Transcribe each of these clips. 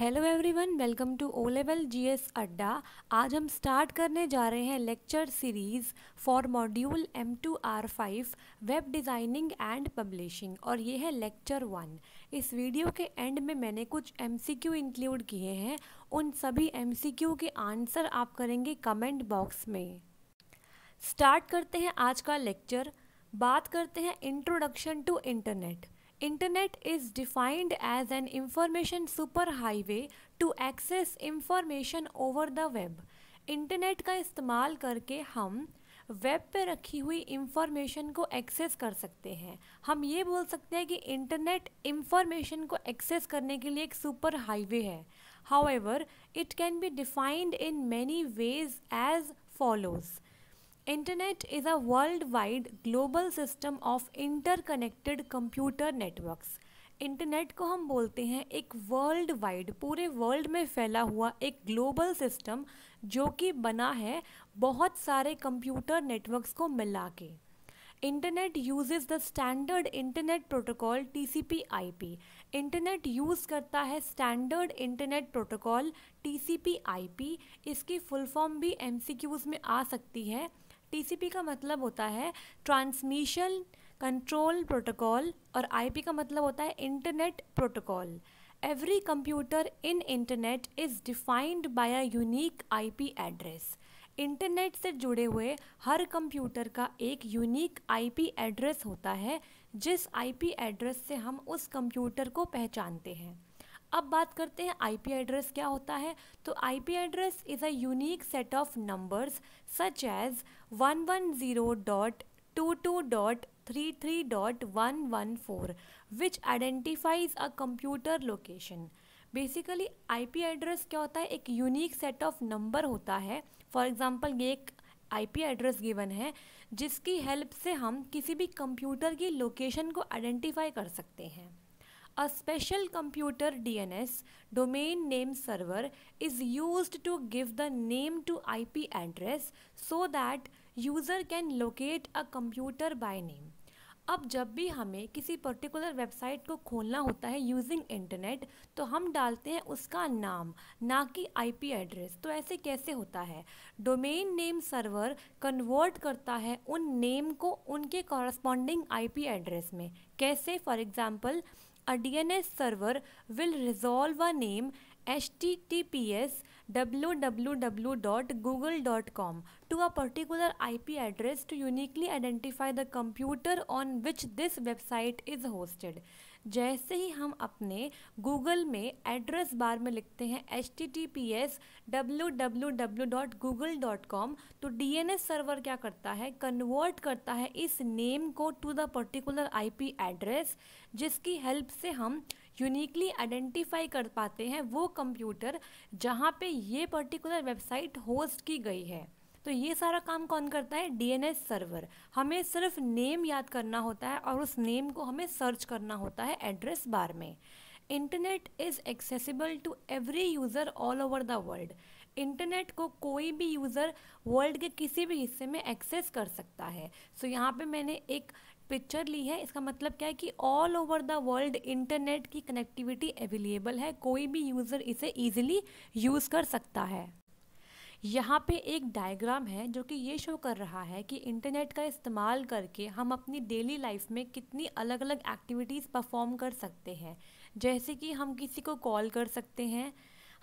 Hello everyone welcome to O level GS Adda आज हम start करने जा रहे हैं lecture series for module M two R five web designing and publishing और ये है लेक्चर वन इस वीडियो के एंड में मैंने कुछ एमसीक्यू इंक्लूड किए हैं उन सभी एमसीक्यू के आंसर आप करेंगे कमेंट बॉक्स में स्टार्ट करते हैं आज का लेक्चर बात करते हैं introduction to internet internet is defined as an information super highway to access information over the web internet का इस्तेमाल करके हम वेब पे रखी हुई इंफॉर्मेशन को एक्सेस कर सकते हैं हम ये बोल सकते हैं कि इंटरनेट इंफॉर्मेशन को एक्सेस करने के लिए एक सुपर हाईवे है however it can be defined in many ways as follows internet is a world wide global system of interconnected computer networks internet को हम बोलते हैं एक वर्ल्ड वाइड पूरे वर्ल्ड में फैला हुआ एक ग्लोबल सिस्टम जो कि बना है बहुत सारे कंप्यूटर नेटवर्क्स को मिला के internet uses the standard internet protocol tcp internet use करता है स्टैंडर्ड इंटरनेट प्रोटोकॉल tcp इसकी फुल फॉर्म भी एम में आ सकती है टीसीपी का मतलब होता है ट्रांसमिशन कंट्रोल प्रोटोकॉल और आईपी का मतलब होता है internet protocol every computer in internet is defined by a unique IP address internet से जुड़े हुए हर कंप्यूटर का एक यूनिक आईपी एड्रेस होता है जिस आईपी एड्रेस से हम उस कंप्यूटर को पहचानते हैं अब बात करते हैं आईपी एड्रेस क्या होता है तो IP address is a unique set of numbers such as one one zero dot two two dot three three dot one one four which identifies a computer location basically IP address क्या होता है एक unique set of number होता है for example ये एक IP address given है जिसकी हेल्प से हम किसी भी कंप्यूटर की लोकेशन को आइडेंटिफाई कर सकते हैं A special computer DNS domain name server is used to give the name to IP address so that user can locate a computer by name. अब जब भी हमें किसी पर्टिकुलर वेबसाइट को खोलना होता है यूजिंग इंटरनेट तो हम डालते हैं उसका नाम ना कि आईपी एड्रेस तो ऐसे कैसे होता है डोमेन नेम सर्वर कन्वर्ट करता है उन नेम को उनके कॉरस्पॉन्डिंग आईपी एड्रेस में कैसे for example a DNS server will resolve a name https www.google.com to a particular IP address to uniquely identify the computer on which this website is hosted. जैसे ही हम अपने Google में address bar में लिखते हैं H T T P S W W W dot Google dot com तो D N S server क्या करता है कन्वर्ट करता है इस नेम को to the particular I P address जिसकी हेल्प से हम यूनिकली आइडेंटिफाई कर पाते हैं वो कंप्यूटर जहाँ पे ये पर्टिकुलर वेबसाइट होस्ट की गई है तो ये सारा काम कौन करता है डीएनएस सर्वर हमें सिर्फ नेम याद करना होता है और उस नेम को हमें सर्च करना होता है एड्रेस बार में internet is accessible to every user all over the world internet को कोई भी यूज़र वर्ल्ड के किसी भी हिस्से में एक्सेस कर सकता है सो so, यहाँ पे मैंने एक पिक्चर ली है इसका मतलब क्या है कि all over the world internet की कनेक्टिविटी अवेलेबल है कोई भी यूज़र इसे ईजिली यूज़ कर सकता है यहाँ पे एक डायग्राम है जो कि ये शो कर रहा है कि इंटरनेट का इस्तेमाल करके हम अपनी डेली लाइफ में कितनी अलग अलग एक्टिविटीज़ परफॉर्म कर सकते हैं जैसे कि हम किसी को कॉल कर सकते हैं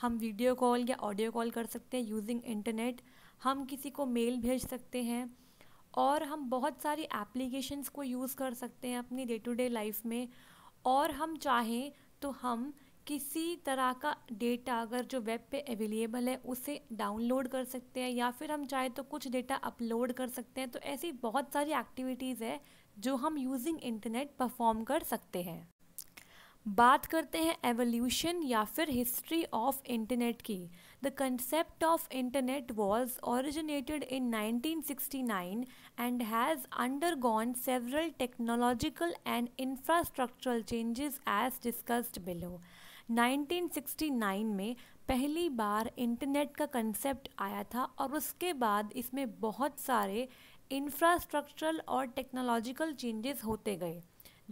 हम वीडियो कॉल या ऑडियो कॉल कर सकते हैं यूजिंग इंटरनेट हम किसी को मेल भेज सकते हैं और हम बहुत सारी एप्लीकेशंस को यूज़ कर सकते हैं अपनी डे टू डे लाइफ में और हम चाहें तो हम किसी तरह का डेटा अगर जो वेब पे अवेलेबल है उसे डाउनलोड कर सकते हैं या फिर हम चाहे तो कुछ डेटा अपलोड कर सकते हैं तो ऐसी बहुत सारी एक्टिविटीज़ है जो हम यूजिंग इंटरनेट परफॉर्म कर सकते हैं बात करते हैं एवोल्यूशन या फिर हिस्ट्री ऑफ इंटरनेट की the concept of internet was originated in 1969 and has undergone several technological and infrastructural changes as discussed below 1969 में पहली बार इंटरनेट का कंसेप्ट आया था और उसके बाद इसमें बहुत सारे इंफ्रास्ट्रक्चरल और टेक्नोलॉजिकल चेंजेस होते गए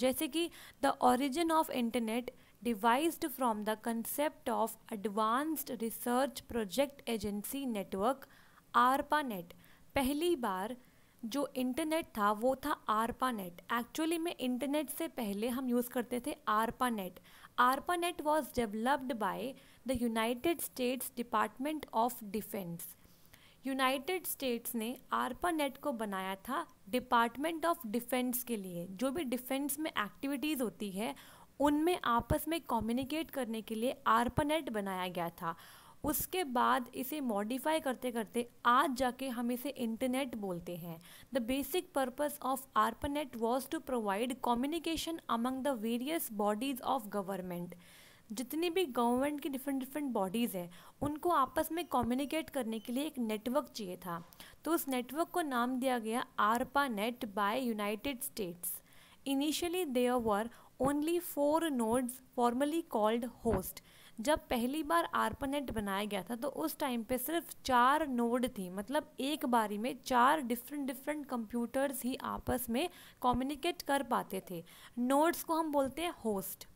जैसे कि the origin of internet devised from the concept of advanced research project agency network ARPANET पहली बार जो इंटरनेट था वो था आरपा नेट एक्चुअली में इंटरनेट से पहले हम यूज़ करते थे ARPANET ARPANET was developed by the United States department of defence United States ने आरपा नेट को बनाया था डिपार्टमेंट ऑफ डिफेंस के लिए जो भी डिफेंस में एक्टिविटीज़ होती है उनमें आपस में कम्युनिकेट करने के लिए आरपा नेट बनाया गया था उसके बाद इसे मॉडिफाई करते करते आज जाके हम इसे इंटरनेट बोलते हैं the basic purpose of ARPANET was to provide communication among the various bodies of government जितनी भी गवर्नमेंट की डिफरेंट डिफरेंट बॉडीज़ हैं उनको आपस में कम्युनिकेट करने के लिए एक नेटवर्क चाहिए था तो उस नेटवर्क को नाम दिया गया ARPANET by United States initially there were only four nodes formally called host जब पहली बार आरपानेट बनाया गया था तो उस टाइम पे सिर्फ चार नोड थी मतलब एक बारी में चार डिफरेंट डिफरेंट कंप्यूटर्स ही आपस में कम्युनिकेट कर पाते थे नोड्स को हम बोलते हैं host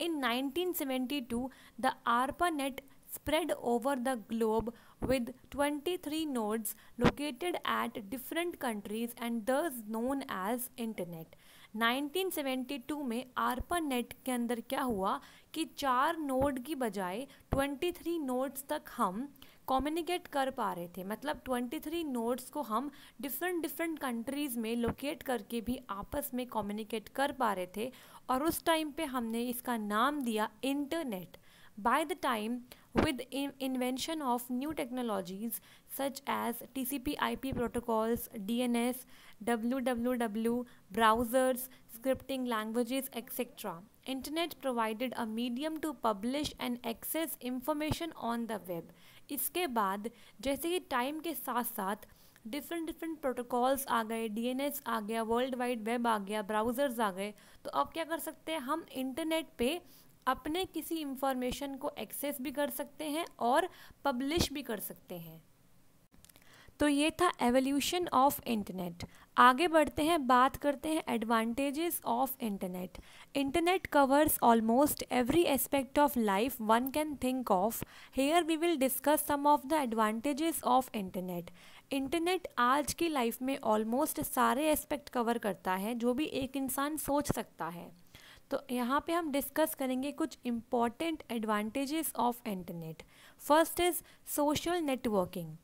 in 1972 the ARPANET spread over the globe with 23 nodes located at different countries and thus known as internet 1972 में आरपा नेट के अंदर क्या हुआ कि चार नोड की बजाय 23 नोड्स तक हम कम्युनिकेट कर पा रहे थे मतलब 23 नोड्स को हम डिफरेंट डिफरेंट कंट्रीज़ में लोकेट करके भी आपस में कम्युनिकेट कर पा रहे थे और उस टाइम पे हमने इसका नाम दिया internet by the time with in invention of new technologies such as TCP IP protocols, DNS, WWW, browsers, scripting languages, etc. Internet provided a medium to publish and access information on the web. इसके बाद जैसे कि time के साथ साथ different different protocols आ गए DNS आ गया world wide web आ गया ब्राउज़र्स आ गए तो अब क्या कर सकते हैं हम इंटरनेट पे अपने किसी इंफॉर्मेशन को एक्सेस भी कर सकते हैं और पब्लिश भी कर सकते हैं तो ये था एवोल्यूशन ऑफ इंटरनेट आगे बढ़ते हैं बात करते हैं advantages of internet internet covers almost every aspect of life one can think of here we will discuss some of the advantages of internet internet आज की लाइफ में ऑलमोस्ट सारे एस्पेक्ट कवर करता है जो भी एक इंसान सोच सकता है तो यहाँ पे हम डिस्कस करेंगे कुछ important advantages of internet first is social networking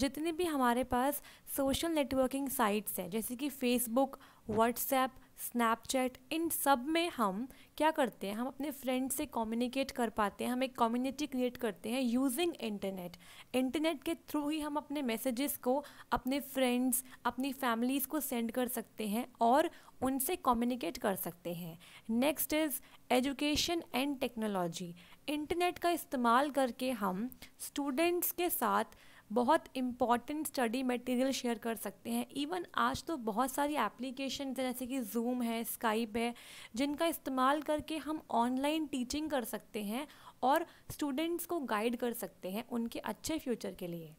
जितने भी हमारे पास सोशल नेटवर्किंग साइट्स हैं जैसे कि फेसबुक व्हाट्सएप स्नैपचैट इन सब में हम क्या करते हैं हम अपने फ्रेंड से कम्युनिकेट कर पाते हैं हम एक कम्युनिटी क्रिएट करते हैं यूजिंग इंटरनेट इंटरनेट के थ्रू ही हम अपने मैसेजेस को अपने फ्रेंड्स अपनी फैमिलीज़ को सेंड कर सकते हैं और उनसे कम्युनिकेट कर सकते हैं next is education and technology internet का इस्तेमाल करके हम स्टूडेंट्स के साथ बहुत इम्पॉर्टेंट स्टडी मटेरियल शेयर कर सकते हैं इवन आज तो बहुत सारी एप्लीकेशन हैं जैसे कि जूम है स्काइप है जिनका इस्तेमाल करके हम ऑनलाइन टीचिंग कर सकते हैं और स्टूडेंट्स को गाइड कर सकते हैं उनके अच्छे फ्यूचर के लिए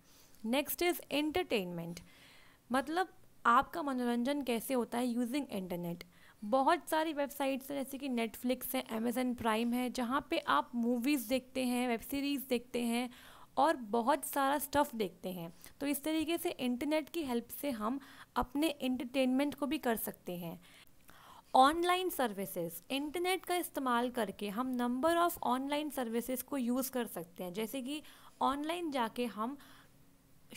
नेक्स्ट इज़ एंटरटेनमेंट मतलब आपका मनोरंजन कैसे होता है यूजिंग इंटरनेट बहुत सारी वेबसाइट्स हैं जैसे कि नेटफ्लिक्स है अमेज़न प्राइम है जहाँ पे आप मूवीज़ देखते हैं वेब सीरीज़ देखते हैं और बहुत सारा स्टफ़ देखते हैं तो इस तरीके से इंटरनेट की हेल्प से हम अपने इंटरटेनमेंट को भी कर सकते हैं ऑनलाइन सर्विसेज इंटरनेट का इस्तेमाल करके हम नंबर ऑफ़ ऑनलाइन सर्विसेज को यूज़ कर सकते हैं जैसे कि ऑनलाइन जाके हम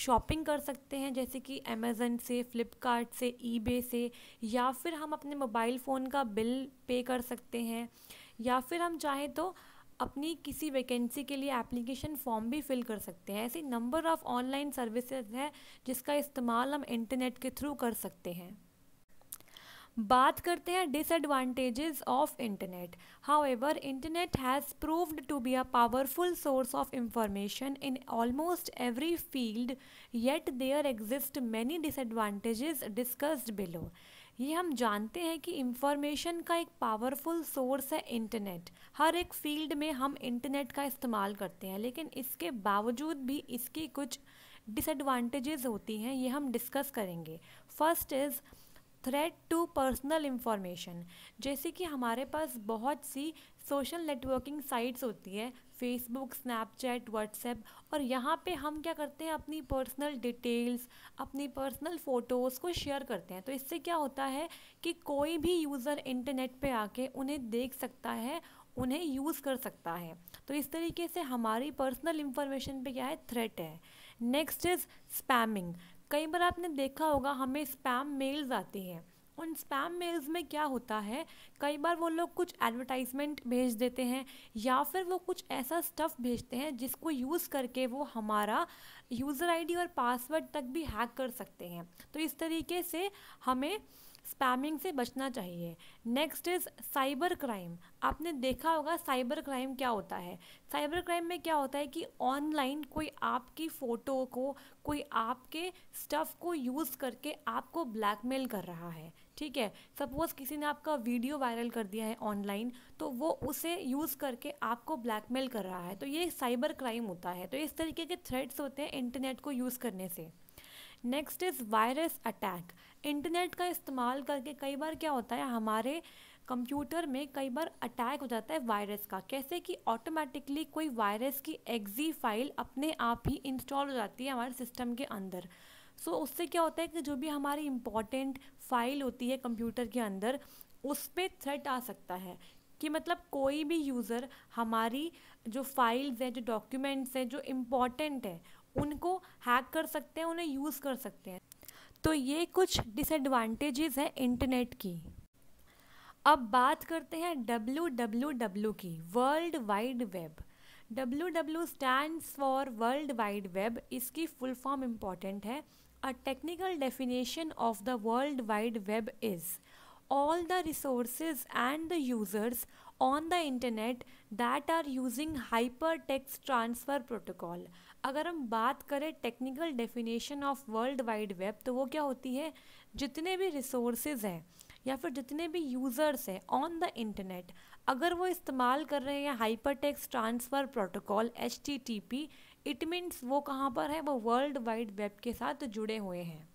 शॉपिंग कर सकते हैं जैसे कि अमेज़न से फ़्लिपकार्ट से ईबे से या फिर हम अपने मोबाइल फ़ोन का बिल पे कर सकते हैं या फिर हम चाहें तो अपनी किसी वैकेंसी के लिए एप्लीकेशन फॉर्म भी फिल कर सकते हैं ऐसे नंबर ऑफ़ ऑनलाइन सर्विसेज हैं जिसका इस्तेमाल हम इंटरनेट के थ्रू कर सकते हैं बात करते हैं disadvantages of internet however internet has proved to be a powerful source of information in almost every field yet there exist many disadvantages discussed below ये हम जानते हैं कि इंफॉर्मेशन का एक पावरफुल सोर्स है इंटरनेट हर एक फील्ड में हम इंटरनेट का इस्तेमाल करते हैं लेकिन इसके बावजूद भी इसकी कुछ डिसएडवांटेजेस होती हैं ये हम डिस्कस करेंगे first is threat to personal information जैसे कि हमारे पास बहुत सी सोशल नेटवर्किंग साइट्स होती है फेसबुक स्नैपचैट व्हाट्सएप और यहाँ पे हम क्या करते हैं अपनी पर्सनल डिटेल्स अपनी पर्सनल फ़ोटोज़ को शेयर करते हैं तो इससे क्या होता है कि कोई भी यूज़र इंटरनेट पे आके उन्हें देख सकता है उन्हें यूज़ कर सकता है तो इस तरीके से हमारी पर्सनल इन्फॉर्मेशन पे क्या है थ्रेट है नेक्स्ट इज़ स्पैमिंग कई बार आपने देखा होगा हमें स्पैम मेल्स आते हैं उन स्पैम मेल्स में क्या होता है कई बार वो लोग कुछ एडवर्टाइजमेंट भेज देते हैं या फिर वो कुछ ऐसा स्टफ़ भेजते हैं जिसको यूज़ करके वो हमारा यूज़र आईडी और पासवर्ड तक भी हैक कर सकते हैं तो इस तरीके से हमें स्पैमिंग से बचना चाहिए नेक्स्ट इज़ साइबर क्राइम आपने देखा होगा साइबर क्राइम क्या होता है साइबर क्राइम में क्या होता है कि ऑनलाइन कोई आपकी फ़ोटो को कोई आपके स्टफ़ को यूज़ करके आपको ब्लैकमेल कर रहा है ठीक है सपोज़ किसी ने आपका वीडियो वायरल कर दिया है ऑनलाइन तो वो उसे यूज़ करके आपको ब्लैकमेल कर रहा है तो ये साइबर क्राइम होता है तो इस तरीके के थ्रेड्स होते हैं इंटरनेट को यूज़ करने से next is virus attack internet का इस्तेमाल करके कई बार क्या होता है हमारे कंप्यूटर में कई बार अटैक हो जाता है वायरस का कैसे कि ऑटोमेटिकली कोई वायरस की एग्जी फाइल अपने आप ही इंस्टॉल हो जाती है हमारे सिस्टम के अंदर सो so, उससे क्या होता है कि जो भी हमारी इंपॉर्टेंट फाइल होती है कंप्यूटर के अंदर उस पर थ्रेट आ सकता है कि मतलब कोई भी यूज़र हमारी जो फाइल्स हैं जो डॉक्यूमेंट्स हैं जो इम्पॉर्टेंट है उनको हैक कर सकते हैं उन्हें यूज़ कर सकते हैं तो ये कुछ डिसएडवांटेजेस है इंटरनेट की अब बात करते हैं डब्ल्यू डब्ल्यू डब्ल्यू की world wide web W W stand for world wide web इसकी फुल फॉर्म इम्पॉर्टेंट है a technical definition of the world wide web is all the resource and the users on the internet that are using hypertext transfer protocol अगर हम बात करें technical definition of world wide web तो वो क्या होती है जितने भी रिसोर्सेज हैं या फिर जितने भी यूज़र्स हैं ऑन द इंटरनेट अगर वो इस्तेमाल कर रहे हैं hypertext transfer protocol H T T P it means वो कहाँ पर है वो वर्ल्ड वाइड वेब के साथ जुड़े हुए हैं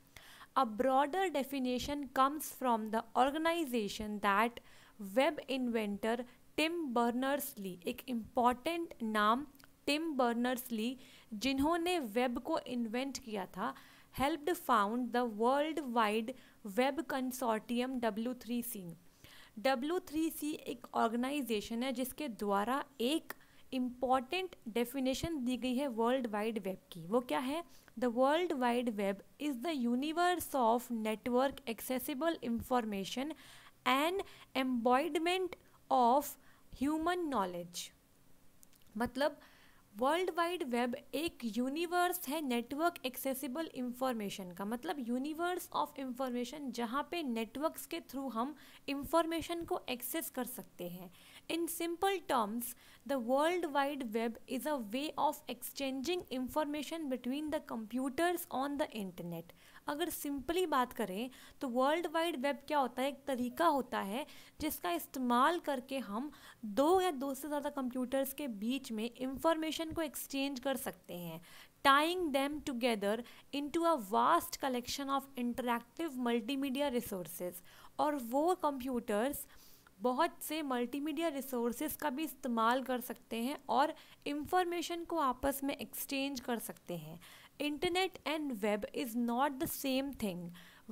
a broader definition comes from the organisation that web inventor Tim Berners Lee एक इम्पॉर्टेंट नाम टिम बर्नर्स ली जिन्होंने वेब को इन्वेंट किया था helped found the world wide web consortium W three C W three C एक organisation है जिसके द्वारा एक इम्पॉर्टेंट डेफिनेशन दी गई है वर्ल्ड वाइड वेब की वो क्या है the world wide web is the universe of network accessible information and embodiment of human knowledge मतलब वर्ल्ड वाइड वेब एक यूनिवर्स है नेटवर्क एक्सेसिबल इंफॉर्मेशन का मतलब यूनिवर्स ऑफ इंफॉर्मेशन जहाँ पे नेटवर्क्स के थ्रू हम इंफॉर्मेशन को एक्सेस कर सकते हैं in simple terms the world wide web is a way of exchanging information between the computers on the internet अगर सिंपली बात करें तो वर्ल्ड वाइड वेब क्या होता है एक तरीका होता है जिसका इस्तेमाल करके हम दो या दो से ज़्यादा कंप्यूटर्स के बीच में इंफॉर्मेशन को एक्सचेंज कर सकते हैं tying them together into a vast collection of interactive multimedia resources और वो कंप्यूटर्स बहुत से मल्टीमीडिया रिसोर्सेज का भी इस्तेमाल कर सकते हैं और इन्फॉर्मेशन को आपस में एक्सचेंज कर सकते हैं internet and web is not the same thing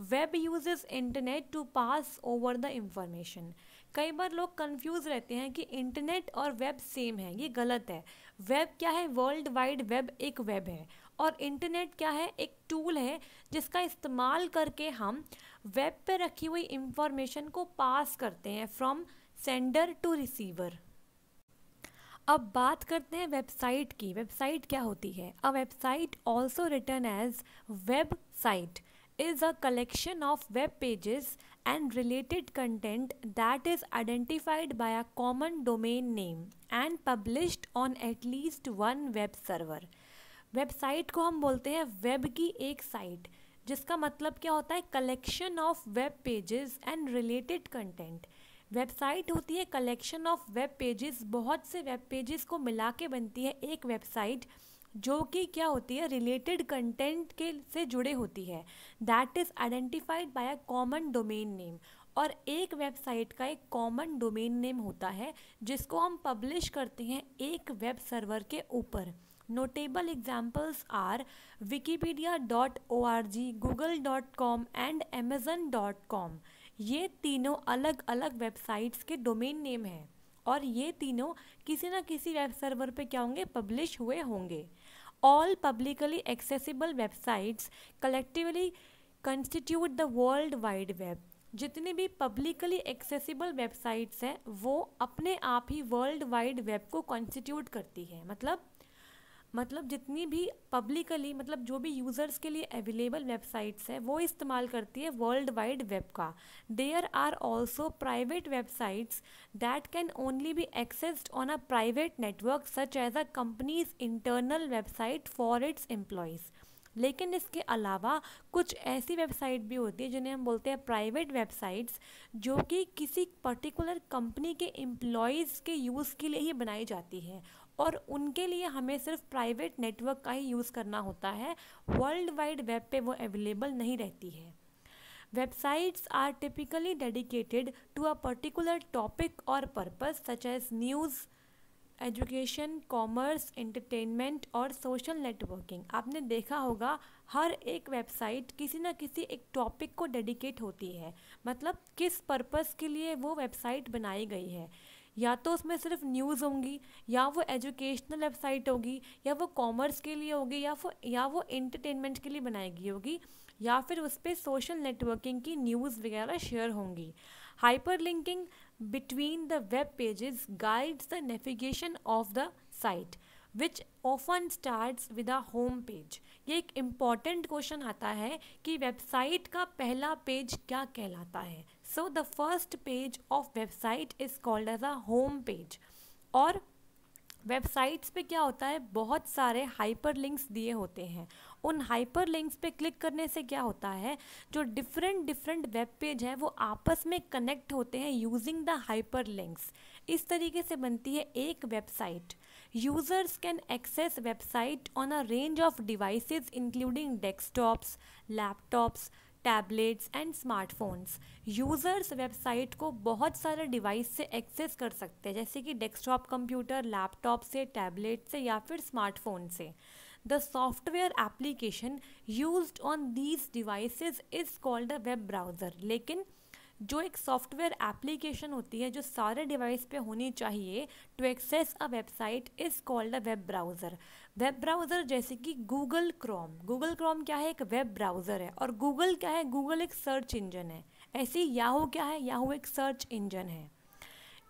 web use internet to pass over the information कई बार लोग कंफ्यूज रहते हैं कि इंटरनेट और वेब सेम है ये गलत है वेब क्या है वर्ल्ड वाइड वेब एक वेब है और इंटरनेट क्या है एक टूल है जिसका इस्तेमाल करके हम वेब पर रखी हुई इंफॉर्मेशन को पास करते हैं फ्रॉम सेंडर टू रिसीवर अब बात करते हैं वेबसाइट की वेबसाइट क्या होती है a website also written as website is a collection of web pages and related content that is identified by a common domain name and published on at least one web server website को हम बोलते हैं web की एक site जिसका मतलब क्या होता है collection of web pages and related content website होती है कलेक्शन ऑफ वेब पेजेस बहुत से वेब पेजेस को मिला के बनती है एक वेबसाइट जो कि क्या होती है रिलेटेड कंटेंट के से जुड़े होती है that is identified by a common domain name और एक वेबसाइट का एक कॉमन डोमेन नेम होता है जिसको हम पब्लिश करते हैं एक वेब सर्वर के ऊपर notable examples are Wikipedia dot O R G Google dot com and Amazon dot com ये तीनों अलग अलग वेबसाइट्स के डोमेन नेम हैं और ये तीनों किसी ना किसी वेब सर्वर पे क्या होंगे पब्लिश हुए होंगे all publicly accessible websites collectively constitute the world wide web जितनी भी पब्लिकली एक्सेसिबल वेबसाइट्स हैं वो अपने आप ही वर्ल्ड वाइड वेब को कॉन्स्टिट्यूट करती है मतलब मतलब जितनी भी पब्लिकली मतलब जो भी यूज़र्स के लिए अवेलेबल वेबसाइट्स है वो इस्तेमाल करती है वर्ल्ड वाइड वेब का there are also private websites that can only be accessed on a private network such as a company's internal website for its employees लेकिन इसके अलावा कुछ ऐसी वेबसाइट भी होती है जिन्हें हम बोलते हैं प्राइवेट वेबसाइट्स जो कि किसी पर्टिकुलर कंपनी के एम्प्लॉयज़ के यूज़ के लिए ही बनाई जाती है और उनके लिए हमें सिर्फ प्राइवेट नेटवर्क का ही यूज़ करना होता है वर्ल्ड वाइड वेब पे वो अवेलेबल नहीं रहती है websites are typically dedicated to a particular topic और purpose such as news education commerce entertainment और सोशल नेटवर्किंग आपने देखा होगा हर एक वेबसाइट किसी न किसी एक टॉपिक को डेडिकेट होती है मतलब किस पर्पस के लिए वो वेबसाइट बनाई गई है या तो उसमें सिर्फ न्यूज़ होंगी या वो एजुकेशनल वेबसाइट होगी या वो कॉमर्स के लिए होगी या वो या वो एंटरटेनमेंट के लिए बनाई गई होगी या फिर उस पर सोशल नेटवर्किंग की न्यूज़ वगैरह शेयर होंगी hyperlinking between the web pages guides the navigation of the site which often start with a home page ये एक इम्पॉर्टेंट क्वेश्चन आता है कि वेबसाइट का पहला पेज क्या कहलाता है so the first page of website is called as a home page और वेबसाइट्स पे क्या होता है बहुत सारे हाइपर लिंक्स दिए होते हैं उन हाइपर लिंक्स पे क्लिक करने से क्या होता है जो डिफरेंट डिफरेंट वेब पेज है वो आपस में कनेक्ट होते हैं यूजिंग द हाइपर लिंक्स इस तरीके से बनती है एक website users can access website on a range of devices including desktops laptops tablets and smartphones users website को बहुत सारे डिवाइस से एक्सेस कर सकते हैं जैसे कि डेस्कटॉप कंप्यूटर लैपटॉप से टैबलेट से या फिर स्मार्टफोन से the software application use on these devices is called a web browser लेकिन जो एक सॉफ्टवेयर एप्लीकेशन होती है जो सारे डिवाइस पे होनी चाहिए to access a website is called a web browser web browser जैसे कि गूगल क्रोम गूगल क्रोम क्या है एक वेब ब्राउज़र है और गूगल क्या है गूगल एक सर्च इंजन है ऐसे याहू क्या है याहू एक सर्च इंजन है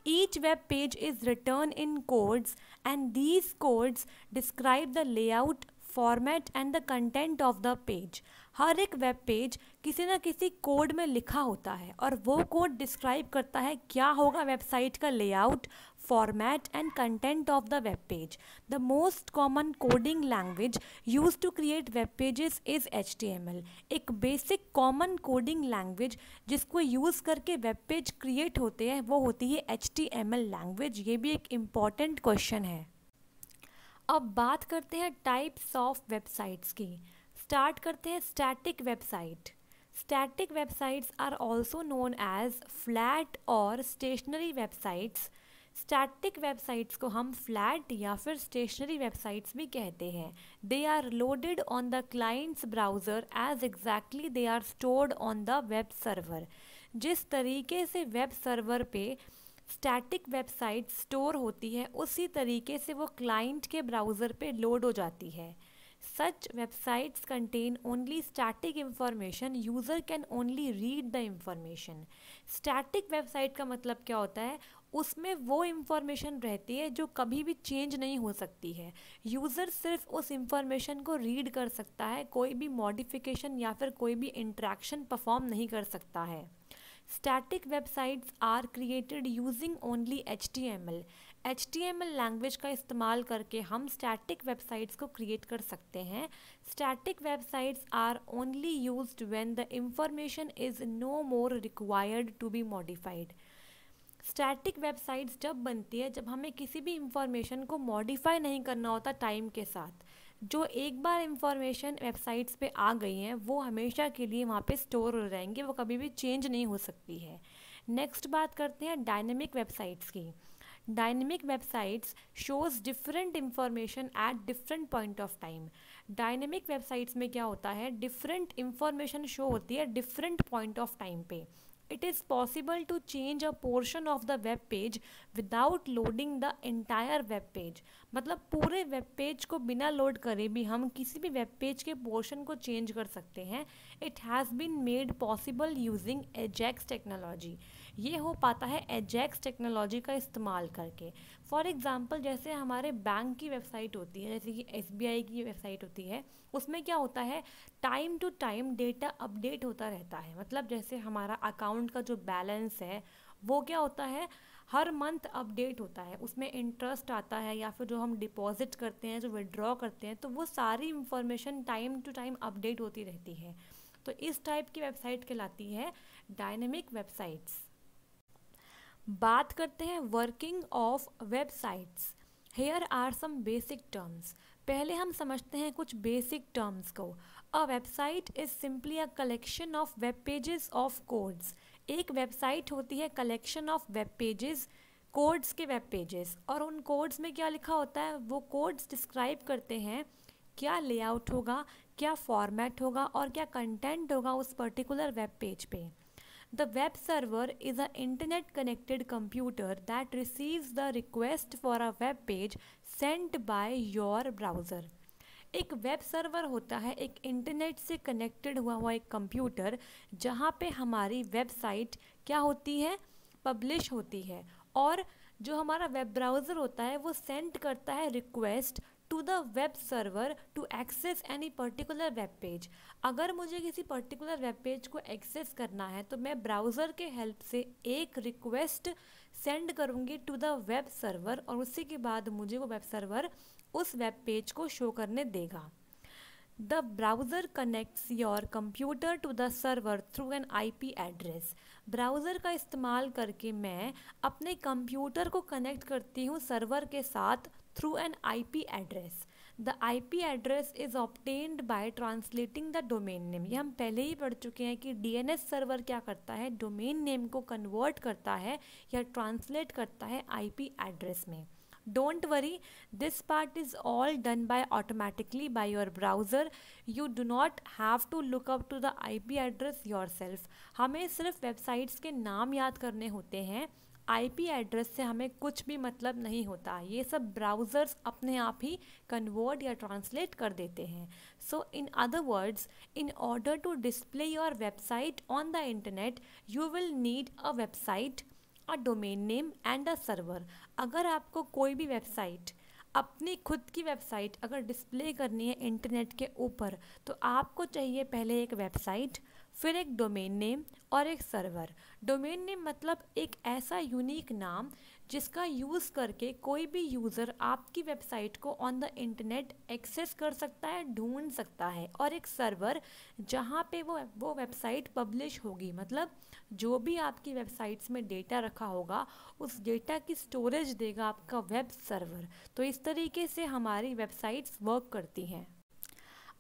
each web page is written in codes and these codes describe the layout format and the content of the page हर एक वेब पेज किसी न किसी कोड में लिखा होता है और वो कोड डिस्क्राइब करता है क्या होगा वेबसाइट का layout format and content of the web page. The most common coding language used to create web pages is HTML. ek basic common coding language jisko use karke web page create hote हैं wo hoti hai HTML language. ye bhi ek important question hai अब बात करते हैं types of websites की start करते हैं static website static websites are also known as flat और stationary websites static websites को हम फ्लैट या फिर स्टेशनरी वेबसाइट्स भी कहते हैं they are loaded on the client's browser as exactly they are stored on the web server जिस तरीके से वेब सर्वर पे स्टैटिक वेबसाइट स्टोर होती है उसी तरीके से वो क्लाइंट के ब्राउज़र पे लोड हो जाती है such websites contain only static information user can only read the information static website का मतलब क्या होता है उसमें वो इंफॉर्मेशन रहती है जो कभी भी चेंज नहीं हो सकती है यूज़र सिर्फ उस इंफॉर्मेशन को रीड कर सकता है कोई भी मॉडिफिकेशन या फिर कोई भी इंट्रैक्शन परफॉर्म नहीं कर सकता है static websites are created using only H T M L H T M L language का इस्तेमाल करके हम स्टैटिक वेबसाइट्स को क्रिएट कर सकते हैं static websites are only use when the information is no more required to be modified static websites जब बनती है जब हमें किसी भी इंफॉर्मेशन को मॉडिफाई नहीं करना होता टाइम के साथ जो एक बार इंफॉर्मेशन वेबसाइट्स पे आ गई हैं वो हमेशा के लिए वहाँ पे स्टोर हो रहेंगे वो कभी भी चेंज नहीं हो सकती है नेक्स्ट बात करते हैं डायनेमिक वेबसाइट्स की dynamic websites shows different information at different point of time dynamic websites में क्या होता है डिफरेंट इन्फॉर्मेशन शो होती है डिफरेंट पॉइंट ऑफ टाइम पे it is possible to change a portion of the web page without loading the entire web page मतलब पूरे web page को बिना लोड करे भी हम किसी भी वेब पेज के पोर्शन को चेंज कर सकते हैं it has been made possible using AJAX technology ये हो पाता है एजैक्स टेक्नोलॉजी का इस्तेमाल करके फॉर एग्ज़ाम्पल जैसे हमारे बैंक की वेबसाइट होती है जैसे कि एस की वेबसाइट होती है उसमें क्या होता है time to time data update होता रहता है मतलब जैसे हमारा अकाउंट का जो बैलेंस है वो क्या होता है हर मंथ अपडेट होता है उसमें इंटरेस्ट आता है या फिर जो हम डिपॉजिट करते हैं जो विड्रॉ करते हैं तो वो सारी information time to time update होती रहती है तो इस टाइप की वेबसाइट कहलाती है डायनेमिक वेबसाइट्स बात करते हैं working of websites here are some basic terms पहले हम समझते हैं कुछ बेसिक टर्म्स को a website is simply a collection of web pages of codes एक वेबसाइट होती है collection of web pages codes के वेब पेजेस और उन कोड्स में क्या लिखा होता है वो कोड्स डिस्क्राइब करते हैं क्या लेआउट होगा क्या फॉर्मेट होगा और क्या कंटेंट होगा उस पर्टिकुलर वेब पेज पे The web server is an internet connected computer that receives the request for a web page sent by your browser. एक वेब सर्वर होता है एक इंटरनेट से कनेक्टेड हुआ हुआ एक कंप्यूटर जहाँ पे हमारी वेबसाइट क्या होती है पब्लिश होती है और जो हमारा वेब ब्राउज़र होता है वो सेंड करता है request to the web server to access any particular web page अगर मुझे किसी पर्टिकुलर वेब पेज को एक्सेस करना है तो मैं ब्राउज़र के हेल्प से एक रिक्वेस्ट सेंड करूँगी टू द वेब सर्वर और उसी के बाद मुझे वो वेब सर्वर उस वेब पेज को शो करने देगा the browser connects your computer to the server through an I P address browser का इस्तेमाल करके मैं अपने कंप्यूटर को कनेक्ट करती हूँ सर्वर के साथ through an IP address. The I P address is obtained by translating the domain name ये हम पहले ही पढ़ चुके हैं कि डी एन एस सर्वर क्या करता है डोमेन नेम को कन्वर्ट करता है या ट्रांसलेट करता है आई पी एड्रेस में don't worry this part is all done by automatically by your browser you do not have to look up to the I P address yourself हमें सिर्फ websites के नाम याद करने होते हैं आईपी एड्रेस से हमें कुछ भी मतलब नहीं होता ये सब ब्राउज़र्स अपने आप ही कन्वर्ट या ट्रांसलेट कर देते हैं so in other words in order to display your website on the internet you will need a website a domain name and a server अगर आपको कोई भी वेबसाइट अपनी खुद की वेबसाइट अगर डिस्प्ले करनी है इंटरनेट के ऊपर तो आपको चाहिए पहले एक वेबसाइट फिर एक डोमेन नेम और एक सर्वर डोमेन नेम मतलब एक ऐसा यूनिक नाम जिसका यूज़ करके कोई भी यूज़र आपकी वेबसाइट को ऑन द इंटरनेट एक्सेस कर सकता है ढूंढ सकता है और एक सर्वर जहाँ पे वो वो वेबसाइट पब्लिश होगी मतलब जो भी आपकी वेबसाइट्स में डेटा रखा होगा उस डेटा की स्टोरेज देगा आपका वेब सर्वर तो इस तरीके से हमारी वेबसाइट्स वर्क करती हैं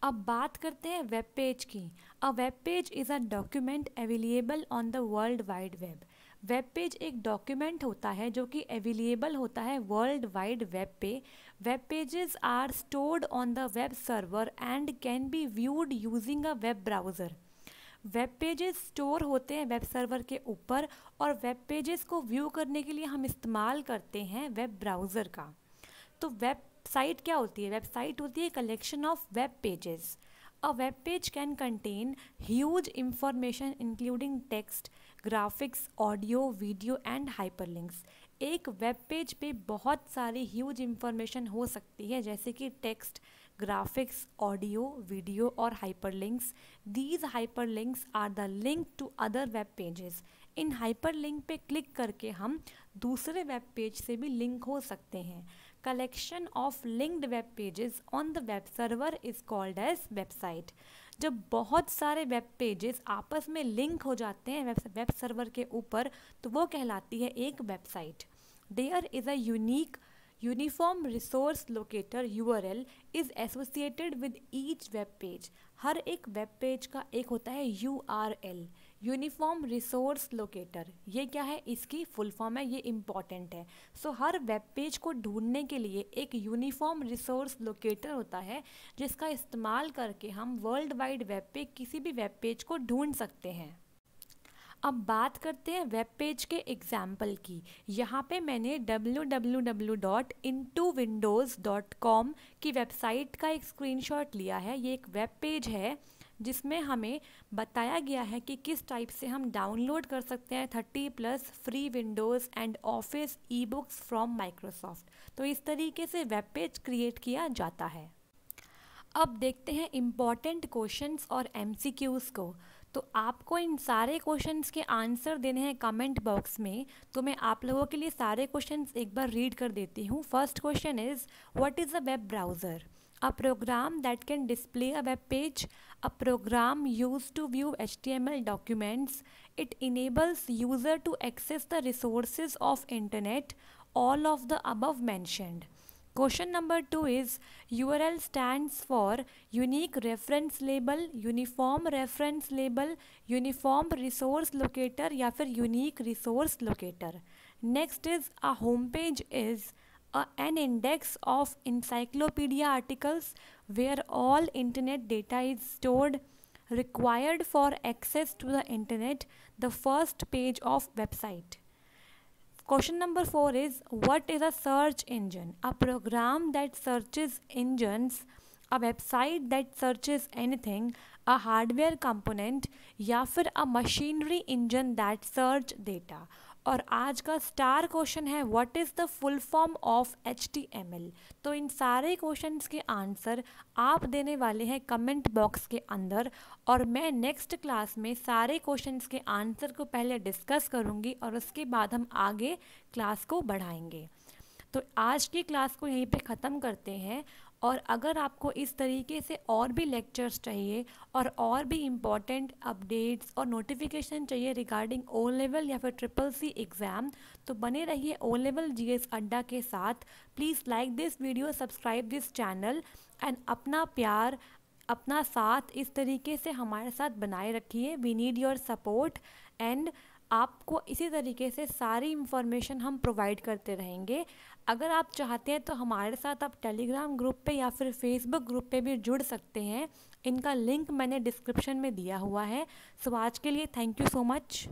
अब बात करते हैं वेब पेज की a web page is a document available on the world wide web web page एक डॉक्यूमेंट होता है जो कि अवेलेबल होता है वर्ल्ड वाइड वेब पे web pages are stored on the web server and can be viewed using a web browser web pages store होते हैं वेब सर्वर के ऊपर और वेब पेजेस को व्यू करने के लिए हम इस्तेमाल करते हैं वेब ब्राउज़र का तो वेब वेबसाइट क्या होती है वेबसाइट होती है collection of web pages a web page can contain huge information including text graphics audio video and hyperlinks एक वेब पेज पे बहुत सारी ह्यूज इंफॉर्मेशन हो सकती है जैसे कि टेक्स्ट ग्राफिक्स ऑडियो वीडियो और hyperlinks these hyperlinks are the link to other web pages in hyperlink पे क्लिक करके हम दूसरे वेब पेज से भी लिंक हो सकते हैं collection of linked web pages on the web server is called as website जब बहुत सारे वेब पेजेस आपस में लिंक हो जाते हैं वेब सर्वर के ऊपर तो वो कहलाती है एक website there is a unique uniform resource locator U R L is associated with each web page हर एक वेब पेज का एक होता है U R L uniform resource locator ये क्या है इसकी फुल फॉर्म है ये इम्पॉर्टेंट है सो so, हर वेब पेज को ढूंढने के लिए एक यूनिफॉर्म रिसोर्स लोकेटर होता है जिसका इस्तेमाल करके हम वर्ल्ड वाइड वेब पे किसी भी वेब पेज को ढूंढ सकते हैं अब बात करते हैं वेब पेज के एग्जाम्पल की यहाँ पे मैंने www.intoWindows.com की वेबसाइट का एक स्क्रीनशॉट लिया है ये एक वेब पेज है जिसमें हमें बताया गया है कि किस टाइप से हम डाउनलोड कर सकते हैं thirty plus free Windows and Office ebooks from Microsoft तो इस तरीके से वेब पेज क्रिएट किया जाता है अब देखते हैं इम्पॉर्टेंट क्वेश्चंस और क्यूज को तो आपको इन सारे क्वेश्चंस के आंसर देने हैं कमेंट बॉक्स में तो मैं आप लोगों के लिए सारे क्वेश्चंस एक बार रीड कर देती हूँ first question is what is a web browser a program that can display a web page, a program used to view HTML documents. It enables user to access the resources of internet, all of the above mentioned. Question number 2 is URL stands for unique reference label, uniform reference label, uniform resource locator या फिर unique resource locator. Next is a homepage is an index of encyclopedia articles where all internet data is stored required for access to the internet the first page of website question number 4 is what is a search engine a program that searches engines a website that searches anything a hardware component ya fir a machinery engine that search data और आज का star question है what is the full form of H तो इन सारे questions के answer आप देने वाले हैं कमेंट बॉक्स के अंदर और मैं नेक्स्ट क्लास में सारे क्वेश्चंस के आंसर को पहले डिस्कस करूँगी और उसके बाद हम आगे क्लास को बढ़ाएंगे तो आज की क्लास को यहीं पे ख़त्म करते हैं और अगर आपको इस तरीके से और भी लेक्चर्स चाहिए और और भी इम्पॉर्टेंट अपडेट्स और नोटिफिकेशन चाहिए रिगार्डिंग ओ लेवल या फिर ट्रिपल सी एग्ज़ाम तो बने रहिए O level G S Adda के साथ please like this video subscribe this channel and अपना प्यार अपना साथ इस तरीके से हमारे साथ बनाए रखिए we need your support and आपको इसी तरीके से सारी इंफॉर्मेशन हम प्रोवाइड करते रहेंगे अगर आप चाहते हैं तो हमारे साथ आप टेलीग्राम ग्रुप पे या फिर फेसबुक ग्रुप पे भी जुड़ सकते हैं इनका लिंक मैंने डिस्क्रिप्शन में दिया हुआ है सो आज के लिए थैंक यू सो मच